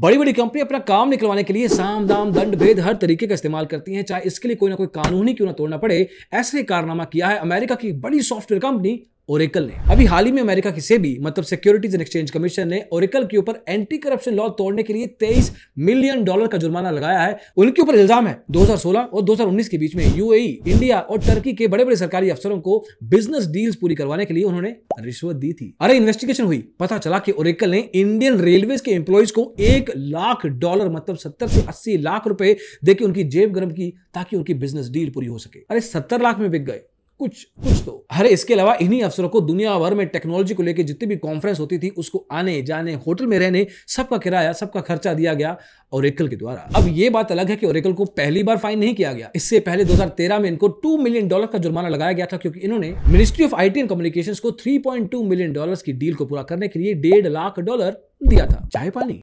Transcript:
बड़ी बड़ी कंपनी अपना काम निकलवाने के लिए साम दाम दंड भेद हर तरीके का इस्तेमाल करती हैं चाहे इसके लिए कोई ना कोई कानूनी क्यों ना तोड़ना पड़े ऐसे कारनामा किया है अमेरिका की बड़ी सॉफ्टवेयर कंपनी ओरेकल ने अभी हाल ही में अमेरिका की सेबी मतलब सिक्योरिटीज एंड एक्सचेंज कमीशन ने ओरेकल के ऊपर एंटी करप्शन लॉ तोड़ने के लिए 23 मिलियन डॉलर का जुर्माना लगाया है उनके ऊपर इल्जाम है 2016 और 2019 के बीच में यूएई इंडिया e, और टर्की के बड़े बड़े सरकारी अफसरों को बिजनेस डील्स पूरी करवाने के लिए उन्होंने रिश्वत दी थी अरे इन्वेस्टिगेशन हुई पता चला की ओरेकल ने इंडियन रेलवे के एम्प्लॉयज को एक लाख डॉलर मतलब सत्तर से अस्सी लाख रूपए देकर उनकी जेब गर्म की ताकि उनकी बिजनेस डील पूरी हो सके अरे सत्तर लाख में बिक गए कुछ कुछ तो अरे इसके अलावा इन्हीं अफसरों को दुनिया भर में टेक्नोलॉजी को लेकर जितनी भी कॉन्फ्रेंस होती थी उसको आने जाने होटल में रहने सबका किराया सबका खर्चा दिया गया ओरेकल के द्वारा अब ये बात अलग है कि ओरेकल को पहली बार फाइन नहीं किया गया इससे पहले 2013 में इनको 2 मिलियन डॉलर का जुर्माना लगाया गया था क्योंकि इन्होंने ministry of IT and communications को 3.2 मिलियन डॉलर्स की डील को पूरा करने के लिए डेढ़ लाख डॉलर दिया था चाय पानी